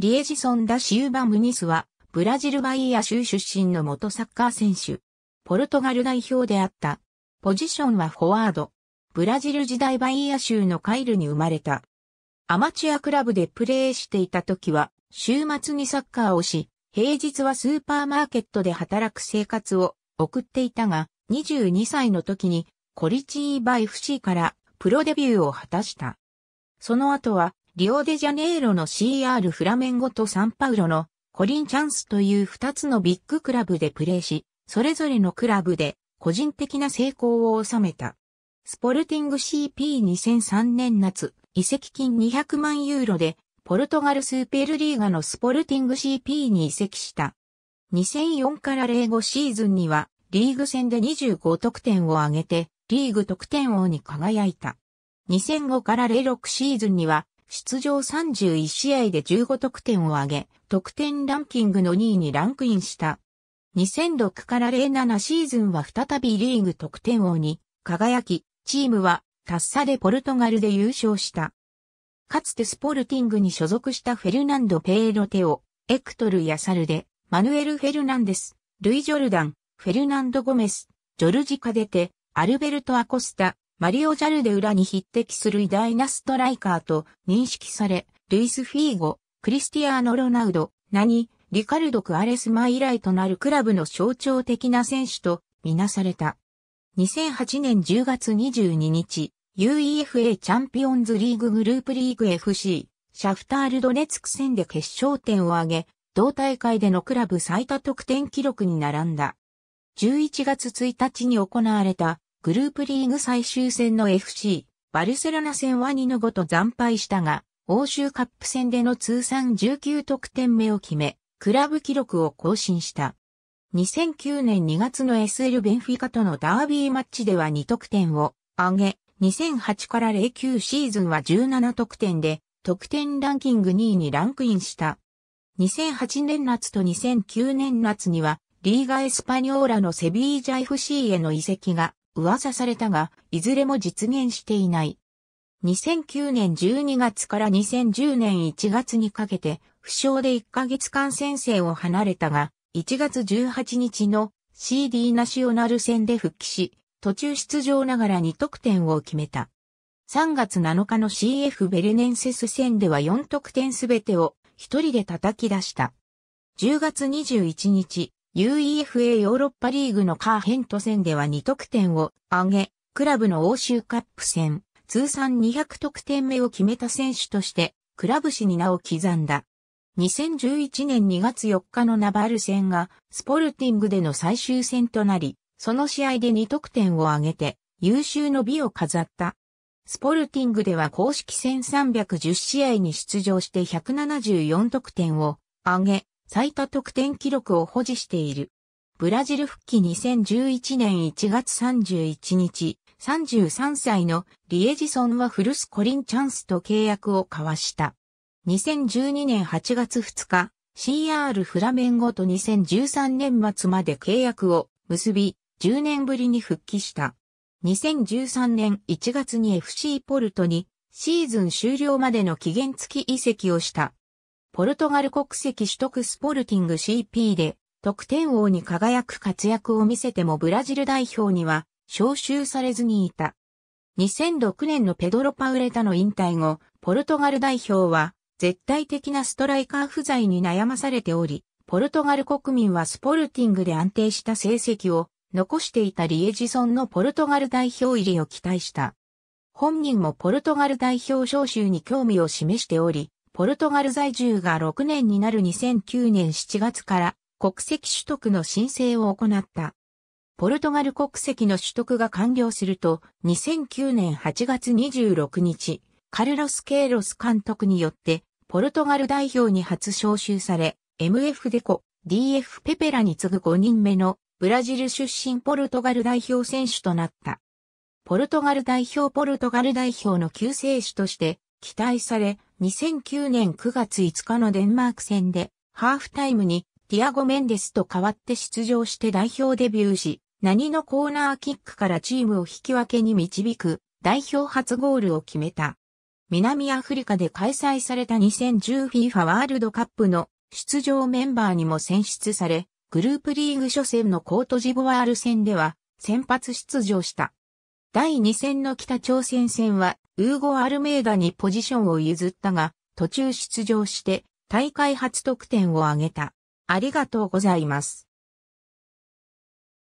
リエジソン・ダ・シウバ・ムニスは、ブラジルバイア州出身の元サッカー選手。ポルトガル代表であった。ポジションはフォワード。ブラジル時代バイア州のカイルに生まれた。アマチュアクラブでプレーしていた時は、週末にサッカーをし、平日はスーパーマーケットで働く生活を送っていたが、22歳の時にコリチーバイ FC からプロデビューを果たした。その後はリオデジャネイロの CR フラメンゴとサンパウロのコリンチャンスという2つのビッグクラブでプレーし、それぞれのクラブで個人的な成功を収めた。スポルティング CP2003 年夏、移籍金200万ユーロで、ポルトガルスーペルリーガのスポルティング CP に移籍した。2004から05シーズンには、リーグ戦で25得点を挙げて、リーグ得点王に輝いた。2005から06シーズンには、出場31試合で15得点を挙げ、得点ランキングの2位にランクインした。2006から07シーズンは再びリーグ得点王に輝き、チームはタッサでポルトガルで優勝した。かつてスポルティングに所属したフェルナンド・ペーロテオ、エクトル・ヤサルデ、マヌエル・フェルナンデス、ルイ・ジョルダン、フェルナンド・ゴメス、ジョルジ・カデテ、アルベルト・アコスタ、マリオ・ジャルデ裏に匹敵する偉大なストライカーと認識され、ルイス・フィーゴ、クリスティアーノ・ロナウド、ナニ、リカルド・クアレスマ以来となるクラブの象徴的な選手とみなされた。2008年10月22日、UEFA チャンピオンズリーググループリーグ FC、シャフタールドネツク戦で決勝点を挙げ、同大会でのクラブ最多得点記録に並んだ。11月1日に行われたグループリーグ最終戦の FC、バルセロナ戦は2のごと惨敗したが、欧州カップ戦での通算19得点目を決め、クラブ記録を更新した。2009年2月の SL ベンフィカとのダービーマッチでは2得点を上げ、2008から09シーズンは17得点で、得点ランキング2位にランクインした。2008年夏と2009年夏には、リーガエスパニョーラのセビージャ FC への移籍が噂されたが、いずれも実現していない。2009年12月から2010年1月にかけて、負傷で1ヶ月間戦線を離れたが、1月18日の CD ナショナル戦で復帰し、途中出場ながら2得点を決めた。3月7日の CF ベルネンセス戦では4得点すべてを一人で叩き出した。10月21日、UEFA ヨーロッパリーグのカーヘント戦では2得点を挙げ、クラブの欧州カップ戦、通算200得点目を決めた選手として、クラブ史に名を刻んだ。2011年2月4日のナバル戦が、スポルティングでの最終戦となり、その試合で2得点を挙げて、優秀の美を飾った。スポルティングでは公式戦310試合に出場して174得点を挙げ、最多得点記録を保持している。ブラジル復帰2011年1月31日、33歳のリエジソンはフルスコリンチャンスと契約を交わした。2012年8月2日、CR フラメンゴと2013年末まで契約を結び、10年ぶりに復帰した。2013年1月に FC ポルトにシーズン終了までの期限付き移籍をした。ポルトガル国籍取得スポルティング CP で得点王に輝く活躍を見せてもブラジル代表には招集されずにいた。2006年のペドロ・パウレタの引退後、ポルトガル代表は絶対的なストライカー不在に悩まされており、ポルトガル国民はスポルティングで安定した成績を残していたリエジソンのポルトガル代表入りを期待した。本人もポルトガル代表招集に興味を示しており、ポルトガル在住が6年になる2009年7月から国籍取得の申請を行った。ポルトガル国籍の取得が完了すると、2009年8月26日、カルロス・ケイロス監督によって、ポルトガル代表に初招集され、MF デコ、DF ペペラに次ぐ5人目のブラジル出身ポルトガル代表選手となった。ポルトガル代表ポルトガル代表の救世主として期待され、2009年9月5日のデンマーク戦で、ハーフタイムにディアゴ・メンデスと代わって出場して代表デビューし、何のコーナーキックからチームを引き分けに導く代表初ゴールを決めた。南アフリカで開催された 2010FIFA ワールドカップの出場メンバーにも選出され、グループリーグ初戦のコートジボワール戦では先発出場した。第2戦の北朝鮮戦は、ウーゴ・アルメイダにポジションを譲ったが、途中出場して、大会初得点を挙げた。ありがとうございます。